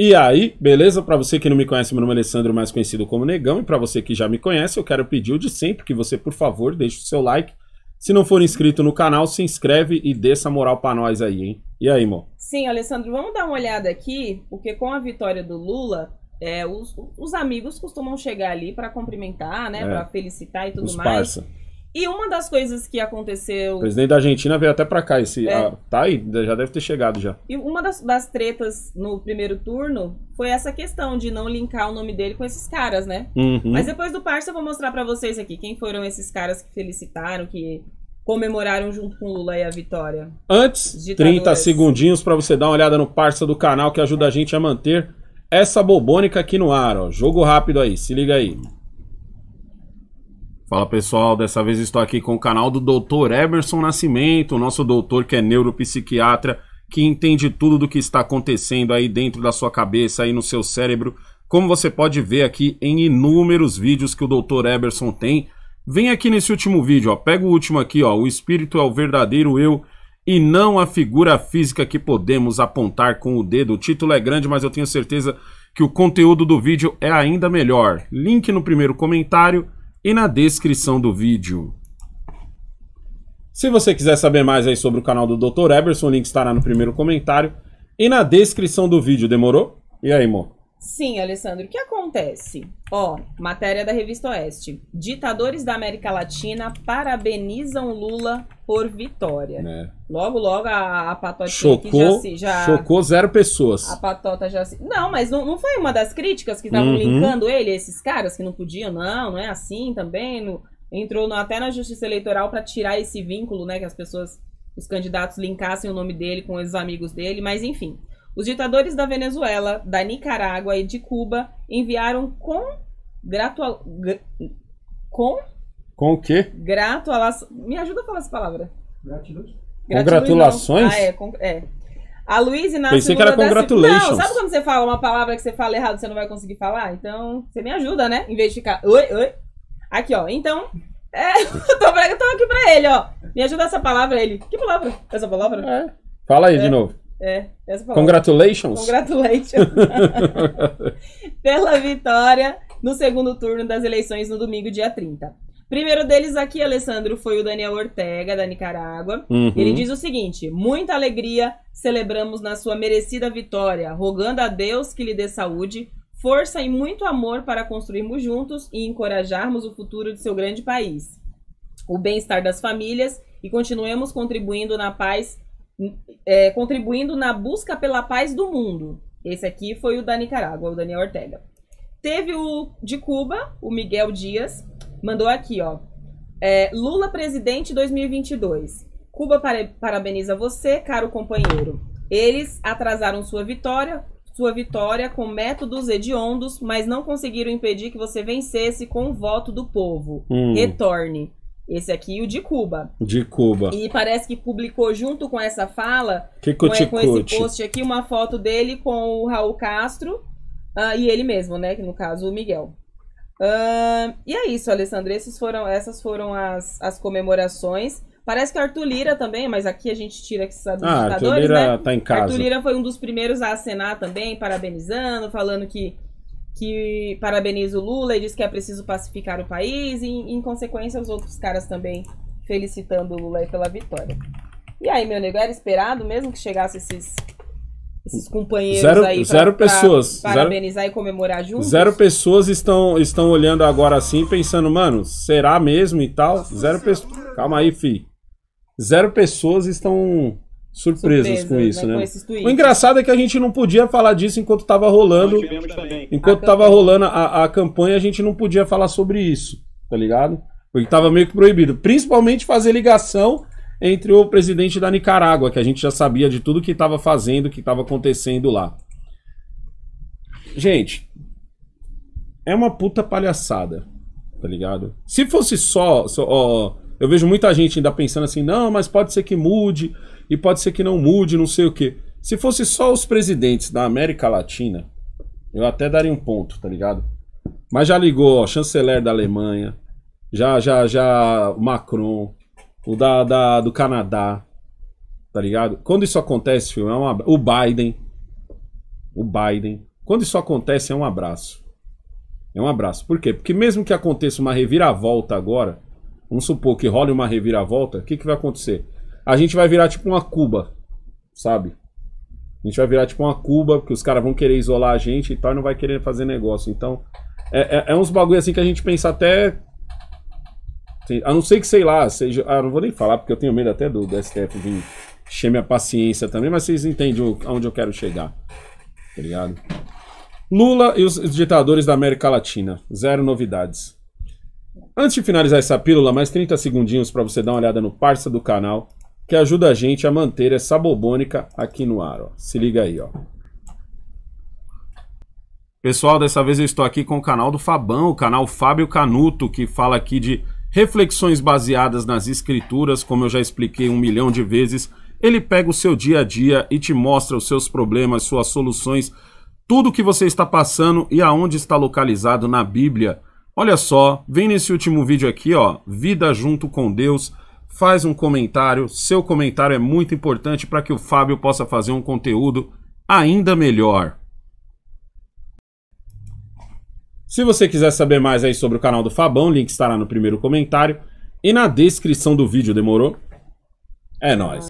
E aí, beleza? Para você que não me conhece, meu nome é Alessandro, mais conhecido como Negão, e para você que já me conhece, eu quero pedir o de sempre que você, por favor, deixe o seu like. Se não for inscrito no canal, se inscreve e dê essa moral para nós aí, hein? E aí, mo? Sim, Alessandro, vamos dar uma olhada aqui, porque com a vitória do Lula, é, os, os amigos costumam chegar ali para cumprimentar, né, é. para felicitar e tudo os mais. Parça. E uma das coisas que aconteceu. O presidente da Argentina veio até para cá. Esse, é. ah, tá aí, já deve ter chegado já. E uma das, das, tretas no primeiro turno foi essa questão de não linkar o nome dele com esses caras, né? Uhum. Mas depois do parça eu vou mostrar para vocês aqui quem foram esses caras que felicitaram, que comemoraram junto com o Lula e a vitória. Antes, Ditadores. 30 segundinhos para você dar uma olhada no parça do canal que ajuda a gente a manter essa bobônica aqui no ar, ó. Jogo rápido aí, se liga aí. Fala pessoal, dessa vez estou aqui com o canal do Dr. Emerson Nascimento, o nosso doutor que é neuropsiquiatra, que entende tudo do que está acontecendo aí dentro da sua cabeça, aí no seu cérebro. Como você pode ver aqui em inúmeros vídeos que o Dr. Emerson tem. Vem aqui nesse último vídeo, ó, pega o último aqui, ó, o espírito é o verdadeiro eu e não a figura física que podemos apontar com o dedo. O título é grande, mas eu tenho certeza que o conteúdo do vídeo é ainda melhor. Link no primeiro comentário e na descrição do vídeo. Se você quiser saber mais aí sobre o canal do Dr. Eberson, o link estará no primeiro comentário e na descrição do vídeo, demorou? E aí, mo? Sim, Alessandro, o que acontece? Ó, matéria da revista Oeste. Ditadores da América Latina parabenizam Lula por vitória. É. Logo, logo a, a patota chocou, já, já, chocou zero pessoas. A patota já se... Não, mas não, não foi uma das críticas que estavam uhum. linkando ele, esses caras que não podiam, não, não é assim também. No, entrou no, até na Justiça Eleitoral para tirar esse vínculo, né, que as pessoas, os candidatos linkassem o nome dele com os amigos dele, mas enfim. Os ditadores da Venezuela, da Nicarágua e de Cuba enviaram com gratua... Gr... com com o quê? Gratulações. Me ajuda a falar essa palavra. Gratidão. Congratulações? Ah, é, é. A Luiz Inácio Pensei Lula que era congratulations. Silva... Não, sabe quando você fala uma palavra que você fala errado, você não vai conseguir falar? Então, você me ajuda, né? Em vez de ficar oi, oi. Aqui, ó. Então, é, eu, tô pra, eu tô aqui pra ele, ó. Me ajuda essa palavra, ele. Que palavra? Essa palavra? É. Fala aí é. de novo. É, essa palavra. Congratulations. Congratulations. Pela vitória no segundo turno das eleições no domingo, dia 30. Primeiro deles aqui, Alessandro, foi o Daniel Ortega, da Nicarágua. Uhum. Ele diz o seguinte: muita alegria celebramos na sua merecida vitória, rogando a Deus que lhe dê saúde, força e muito amor para construirmos juntos e encorajarmos o futuro de seu grande país, o bem-estar das famílias e continuemos contribuindo na paz é, contribuindo na busca pela paz do mundo. Esse aqui foi o da Nicarágua, o Daniel Ortega. Teve o de Cuba, o Miguel Dias, mandou aqui, ó. É, Lula presidente 2022. Cuba para, parabeniza você, caro companheiro. Eles atrasaram sua vitória, sua vitória com métodos hediondos, mas não conseguiram impedir que você vencesse com o voto do povo. Hum. Retorne. Esse aqui, o de Cuba. De Cuba. E parece que publicou junto com essa fala, que com, é, com esse post aqui, uma foto dele com o Raul Castro uh, e ele mesmo, né? Que no caso, o Miguel. Uh, e é isso, Alessandra. Esses foram, essas foram as, as comemorações. Parece que Arthur Lira também, mas aqui a gente tira que está dos ah, ditadores, Arthur Lira né? tá em casa. Arthur Lira foi um dos primeiros a acenar também, parabenizando, falando que que parabeniza o Lula e diz que é preciso pacificar o país, e em consequência os outros caras também felicitando o Lula pela vitória. E aí, meu nego, era esperado mesmo que chegasse esses, esses companheiros zero, aí pra, zero pessoas, pra parabenizar zero, e comemorar juntos? Zero pessoas estão, estão olhando agora assim, pensando, mano, será mesmo e tal? Zero pessoas. Calma aí, fi. Zero pessoas estão surpresas, com isso, né? né? Com o engraçado é que a gente não podia falar disso enquanto estava rolando. Enquanto estava rolando a, a campanha, a gente não podia falar sobre isso, tá ligado? Porque estava meio que proibido. Principalmente fazer ligação entre o presidente da Nicarágua, que a gente já sabia de tudo que estava fazendo, o que estava acontecendo lá. Gente, é uma puta palhaçada, tá ligado? Se fosse só. só ó, eu vejo muita gente ainda pensando assim, não, mas pode ser que mude e pode ser que não mude, não sei o quê. Se fosse só os presidentes da América Latina, eu até daria um ponto, tá ligado? Mas já ligou, ó, chanceler da Alemanha, já, já, já o Macron, o da, da, do Canadá, tá ligado? Quando isso acontece, filho, é uma, o Biden, o Biden, quando isso acontece é um abraço. É um abraço. Por quê? Porque mesmo que aconteça uma reviravolta agora, vamos supor que role uma reviravolta, o que, que vai acontecer? a gente vai virar tipo uma Cuba, sabe? A gente vai virar tipo uma Cuba, porque os caras vão querer isolar a gente e tal, e não vai querer fazer negócio. Então, é, é, é uns bagulho assim que a gente pensa até. Assim, a não ser que, sei lá, seja. Ah, não vou nem falar, porque eu tenho medo até do, do STF vir encher minha paciência também, mas vocês entendem aonde eu quero chegar. Tá ligado? Lula e os ditadores da América Latina. Zero novidades. Antes de finalizar essa pílula, mais 30 segundinhos para você dar uma olhada no parça do canal que ajuda a gente a manter essa bobônica aqui no ar. Ó. Se liga aí, ó. Pessoal, dessa vez eu estou aqui com o canal do Fabão, o canal Fábio Canuto, que fala aqui de reflexões baseadas nas escrituras, como eu já expliquei um milhão de vezes. Ele pega o seu dia a dia e te mostra os seus problemas, suas soluções, tudo o que você está passando e aonde está localizado na Bíblia. Olha só, vem nesse último vídeo aqui, ó, Vida junto com Deus faz um comentário. Seu comentário é muito importante para que o Fábio possa fazer um conteúdo ainda melhor. Se você quiser saber mais aí sobre o canal do Fabão, o link estará no primeiro comentário e na descrição do vídeo, demorou? É nóis.